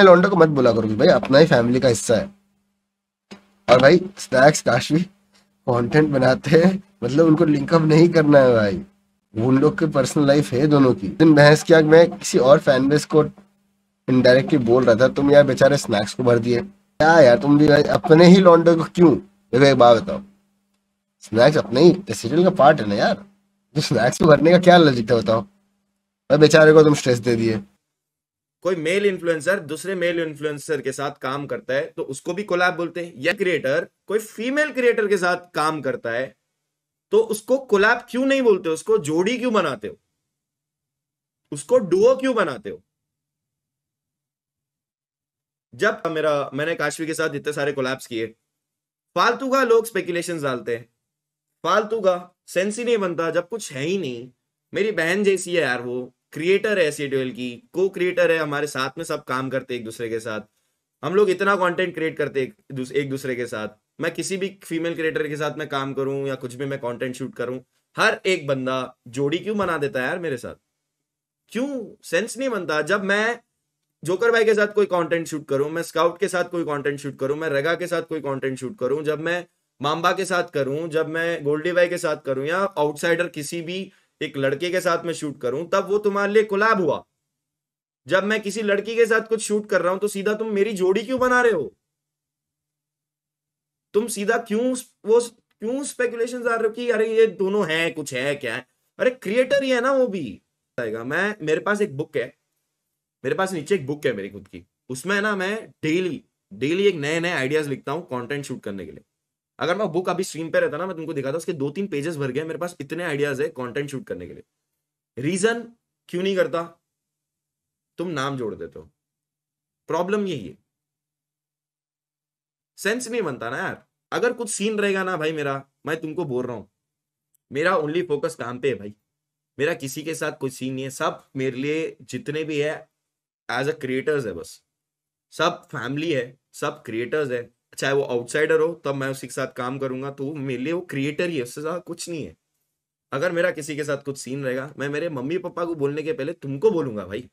अपने लौंडे को मत बोला करो भाई अपना ही फैमिली का हिस्सा है और भाई स्नैक्स काशी भी कॉन्टेंट बनाते हैं मतलब उनको लिंकअप नहीं करना है भाई उन लोग की पर्सनल लाइफ है दोनों की दिन बहस किया मैं किसी और फैन बेस को इनडायरेक्टली बोल रहा था तुम यार बेचारे स्नैक्स को भर दिए क्या यार तुम भी भाई अपने ही लॉन्डर को क्यों देखो एक बात बताओ स्नैक्स अपने ही सीरियल का पार्ट है ना यार तो स्नैक्स को भरने का क्या लॉजिक था बताओ भाई बेचारे को तुम स्ट्रेस दे दिए कोई मेल इन्फ्लुएंसर दूसरे मेल इन्फ्लुएंसर के साथ काम करता है तो उसको भी कोलैब बोलते हैं या क्रिएटर कोई फीमेल क्रिएटर के साथ काम करता है तो उसको कोलैब क्यों नहीं बोलते हो उसको जोड़ी क्यों बनाते हो उसको डुओ क्यों बनाते हो जब मेरा मैंने काशवी के साथ इतने सारे कोलैब्स किए फालतू का लोग स्पेकुलेशन डालते हैं फालतू का सेंस ही नहीं बनता जब कुछ है ही नहीं मेरी बहन जैसी है यार वो क्रिएटर है ट्वेल्व की को क्रिएटर है हमारे साथ में सब काम करते एक दूसरे के साथ हम लोग इतना कंटेंट क्रिएट करते एक दूसरे के साथ मैं किसी भी फीमेल क्रिएटर के साथ मैं काम करूं या कुछ भी मैं कंटेंट शूट करूं हर एक बंदा जोड़ी क्यों बना देता है यार मेरे साथ क्यों सेंस नहीं बनता जब मैं जोकर भाई के साथ कोई कंटेंट शूट करूं मैं स्काउट के साथ कोई कंटेंट शूट करूं मैं रेगा के साथ कोई कंटेंट शूट करूं जब मैं मांबा के साथ करूं जब मैं गोल्डी भाई के साथ करूं या आउटसाइडर किसी भी एक लड़के के साथ में शूट करूं तब वो तुम्हारे लिए कुलाब हुआ जब मैं किसी लड़की के साथ कुछ शूट कर रहा हूं तो सीधा तुम मेरी जोड़ी क्यों बना रहे हो तुम सीधा क्यों वो क्यों स्पेकुलेशन आ रहे हो कि अरे ये दोनों हैं कुछ है क्या है अरे क्रिएटर ही है ना वो भी आएगा मैं मेरे पास एक बुक है मेरे पास नीचे एक बुक है मेरी खुद की उसमें ना मैं डेली डेली एक नए नए आइडियाज लिखता हूँ कॉन्टेंट शूट करने के लिए अगर मैं बुक अभी स्क्रीन पे रहता ना मैं तुमको दिखाता उसके दो तीन पेजेस भर गए मेरे पास इतने आइडियाज है कॉन्टेंट शूट करने के लिए रीजन क्यों नहीं करता तुम नाम जोड़ देते हो प्रॉब्लम यही है सेंस नहीं बनता ना यार अगर कुछ सीन रहेगा ना भाई मेरा मैं तुमको बोल रहा हूं मेरा ओनली फोकस काम पे है भाई मेरा किसी के साथ कोई सीन नहीं है सब मेरे लिए जितने भी है एज अ क्रिएटर्स है बस सब फैमिली है सब क्रिएटर्स है चाहे अच्छा, वो आउटसाइडर हो तब मैं उसके साथ काम करूंगा तो मेरे लिए वो क्रिएटर ही है उससे ज़्यादा कुछ नहीं है अगर मेरा किसी के साथ कुछ सीन रहेगा मैं मेरे मम्मी पापा को बोलने के पहले तुमको बोलूंगा भाई